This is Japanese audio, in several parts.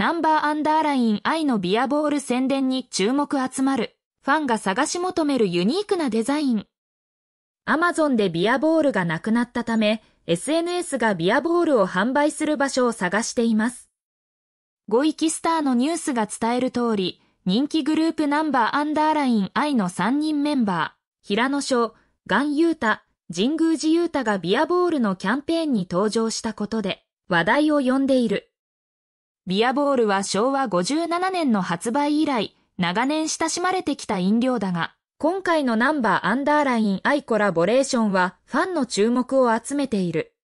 ナンバーアンダーライン愛のビアボール宣伝に注目集まる。ファンが探し求めるユニークなデザイン。Amazon でビアボールがなくなったため、SNS がビアボールを販売する場所を探しています。ごイキスターのニュースが伝える通り、人気グループナンバーアンダーライン愛の3人メンバー、平野翔、ガンユータ、神宮寺ユータがビアボールのキャンペーンに登場したことで、話題を呼んでいる。ビアボールは昭和57年の発売以来、長年親しまれてきた飲料だが、今回のナンバーアンダーラインアイコラボレーションはファンの注目を集めている。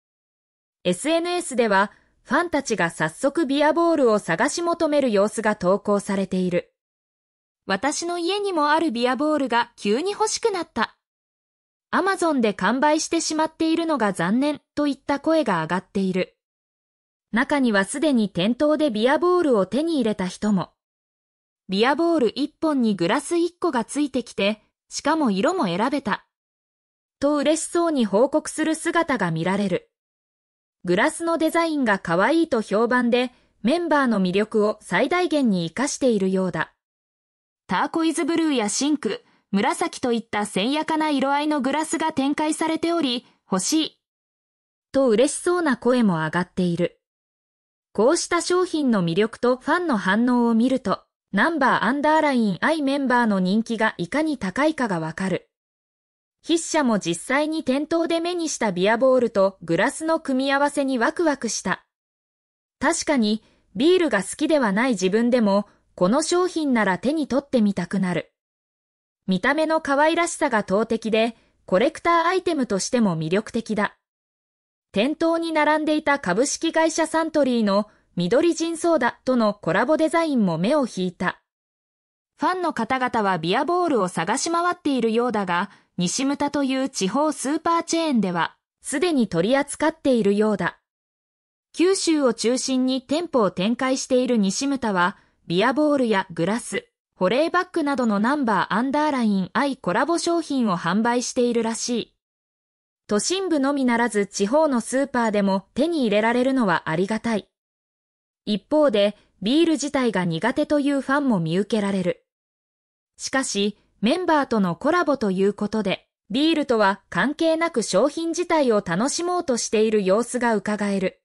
SNS では、ファンたちが早速ビアボールを探し求める様子が投稿されている。私の家にもあるビアボールが急に欲しくなった。アマゾンで完売してしまっているのが残念といった声が上がっている。中にはすでに店頭でビアボールを手に入れた人も。ビアボール1本にグラス1個がついてきて、しかも色も選べた。と嬉しそうに報告する姿が見られる。グラスのデザインが可愛いと評判で、メンバーの魅力を最大限に活かしているようだ。ターコイズブルーやシンク、紫といった鮮やかな色合いのグラスが展開されており、欲しい。と嬉しそうな声も上がっている。こうした商品の魅力とファンの反応を見ると、ナンバーアンダーライン I メンバーの人気がいかに高いかがわかる。筆者も実際に店頭で目にしたビアボールとグラスの組み合わせにワクワクした。確かに、ビールが好きではない自分でも、この商品なら手に取ってみたくなる。見た目の可愛らしさが投擲で、コレクターアイテムとしても魅力的だ。店頭に並んでいた株式会社サントリーの緑人ソーダとのコラボデザインも目を引いた。ファンの方々はビアボールを探し回っているようだが、西牟田という地方スーパーチェーンでは、すでに取り扱っているようだ。九州を中心に店舗を展開している西牟田は、ビアボールやグラス、保冷バッグなどのナンバーアンダーライン I コラボ商品を販売しているらしい。都心部のみならず地方のスーパーでも手に入れられるのはありがたい。一方で、ビール自体が苦手というファンも見受けられる。しかし、メンバーとのコラボということで、ビールとは関係なく商品自体を楽しもうとしている様子が伺える。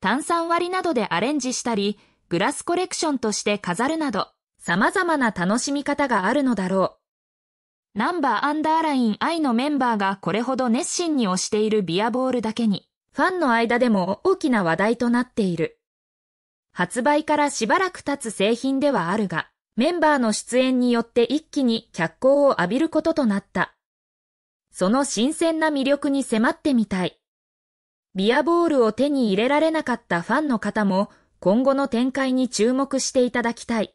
炭酸割りなどでアレンジしたり、グラスコレクションとして飾るなど、様々な楽しみ方があるのだろう。ナンバーアンダーライン I のメンバーがこれほど熱心に推しているビアボールだけに、ファンの間でも大きな話題となっている。発売からしばらく経つ製品ではあるが、メンバーの出演によって一気に脚光を浴びることとなった。その新鮮な魅力に迫ってみたい。ビアボールを手に入れられなかったファンの方も、今後の展開に注目していただきたい。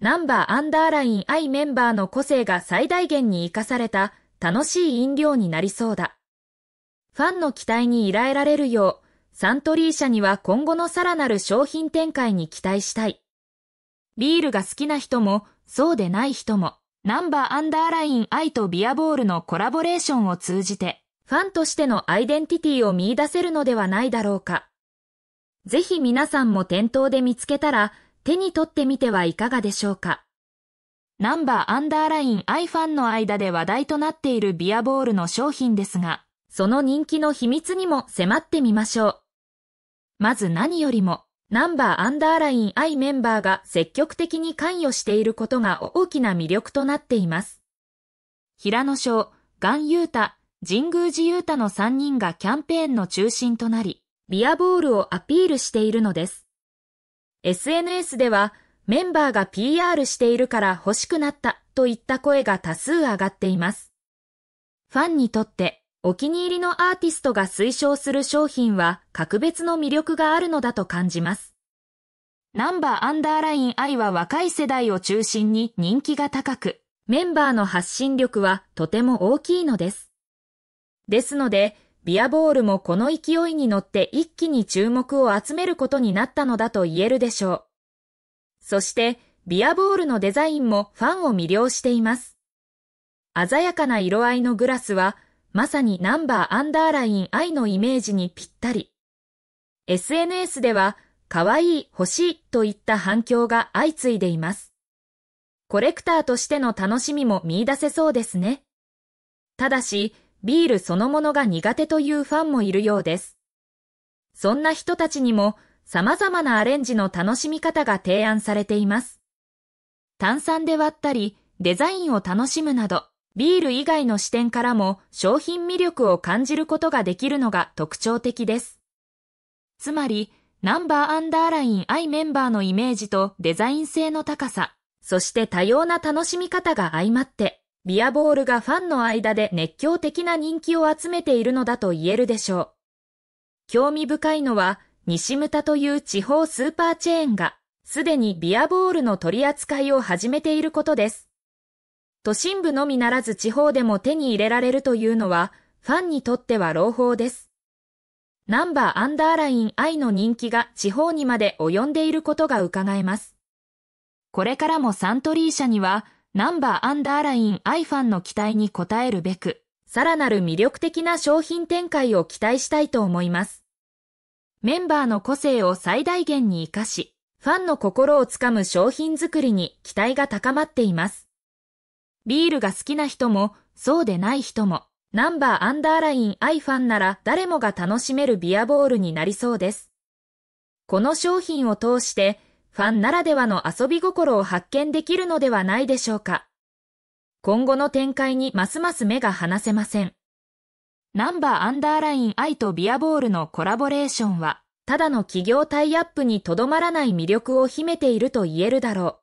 ナンバーアンダーラインアイメンバーの個性が最大限に活かされた楽しい飲料になりそうだ。ファンの期待に依えられるよう、サントリー社には今後のさらなる商品展開に期待したい。ビールが好きな人も、そうでない人も、ナンバーアンダーラインアイとビアボールのコラボレーションを通じて、ファンとしてのアイデンティティを見出せるのではないだろうか。ぜひ皆さんも店頭で見つけたら、手に取ってみてはいかがでしょうか。ナンバーアンダーライン i ファンの間で話題となっているビアボールの商品ですが、その人気の秘密にも迫ってみましょう。まず何よりも、ナンバーアンダーライン i メンバーが積極的に関与していることが大きな魅力となっています。平野省、岩優太、神宮寺ー太の3人がキャンペーンの中心となり、ビアボールをアピールしているのです。SNS ではメンバーが PR しているから欲しくなったといった声が多数上がっています。ファンにとってお気に入りのアーティストが推奨する商品は格別の魅力があるのだと感じます。ナンバーアンダーライン愛は若い世代を中心に人気が高く、メンバーの発信力はとても大きいのです。ですので、ビアボールもこの勢いに乗って一気に注目を集めることになったのだと言えるでしょう。そして、ビアボールのデザインもファンを魅了しています。鮮やかな色合いのグラスは、まさにナンバーアンダーライン愛のイメージにぴったり。SNS では、可愛い、欲しいといった反響が相次いでいます。コレクターとしての楽しみも見出せそうですね。ただし、ビールそのものが苦手というファンもいるようです。そんな人たちにも様々なアレンジの楽しみ方が提案されています。炭酸で割ったり、デザインを楽しむなど、ビール以外の視点からも商品魅力を感じることができるのが特徴的です。つまり、ナンバーアンダーラインイメンバーのイメージとデザイン性の高さ、そして多様な楽しみ方が相まって、ビアボールがファンの間で熱狂的な人気を集めているのだと言えるでしょう。興味深いのは、西牟田という地方スーパーチェーンが、すでにビアボールの取り扱いを始めていることです。都心部のみならず地方でも手に入れられるというのは、ファンにとっては朗報です。ナンバーアンダーライン愛の人気が地方にまで及んでいることが伺えます。これからもサントリー社には、ナンバーアンダーライン i ファンの期待に応えるべく、さらなる魅力的な商品展開を期待したいと思います。メンバーの個性を最大限に活かし、ファンの心をつかむ商品作りに期待が高まっています。ビールが好きな人も、そうでない人も、ナンバーアンダーライン i ファンなら誰もが楽しめるビアボールになりそうです。この商品を通して、ファンならではの遊び心を発見できるのではないでしょうか。今後の展開にますます目が離せません。ナンバーアンダーラインイとビアボールのコラボレーションは、ただの企業タイアップにとどまらない魅力を秘めていると言えるだろ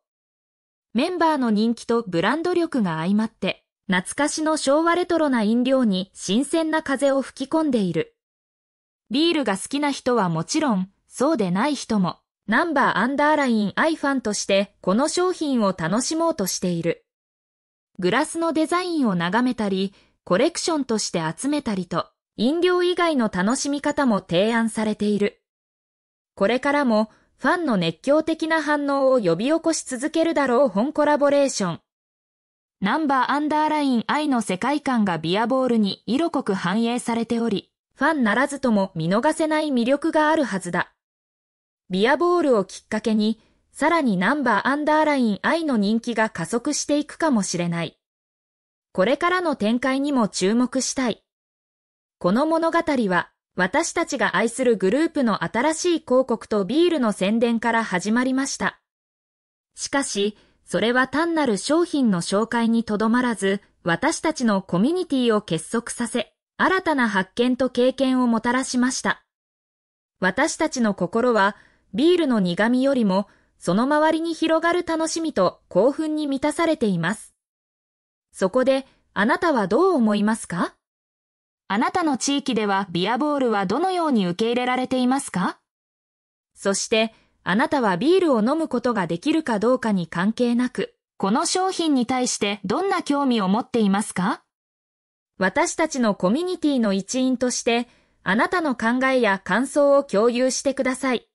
う。メンバーの人気とブランド力が相まって、懐かしの昭和レトロな飲料に新鮮な風を吹き込んでいる。ビールが好きな人はもちろん、そうでない人も、ナンバーアンダーライン i ファンとしてこの商品を楽しもうとしている。グラスのデザインを眺めたり、コレクションとして集めたりと、飲料以外の楽しみ方も提案されている。これからもファンの熱狂的な反応を呼び起こし続けるだろう本コラボレーション。ナンバーアンダーライン i の世界観がビアボールに色濃く反映されており、ファンならずとも見逃せない魅力があるはずだ。ビアボールをきっかけに、さらにナンバーアンダーライン愛の人気が加速していくかもしれない。これからの展開にも注目したい。この物語は、私たちが愛するグループの新しい広告とビールの宣伝から始まりました。しかし、それは単なる商品の紹介にとどまらず、私たちのコミュニティを結束させ、新たな発見と経験をもたらしました。私たちの心は、ビールの苦味よりも、その周りに広がる楽しみと興奮に満たされています。そこで、あなたはどう思いますかあなたの地域ではビアボールはどのように受け入れられていますかそして、あなたはビールを飲むことができるかどうかに関係なく、この商品に対してどんな興味を持っていますか私たちのコミュニティの一員として、あなたの考えや感想を共有してください。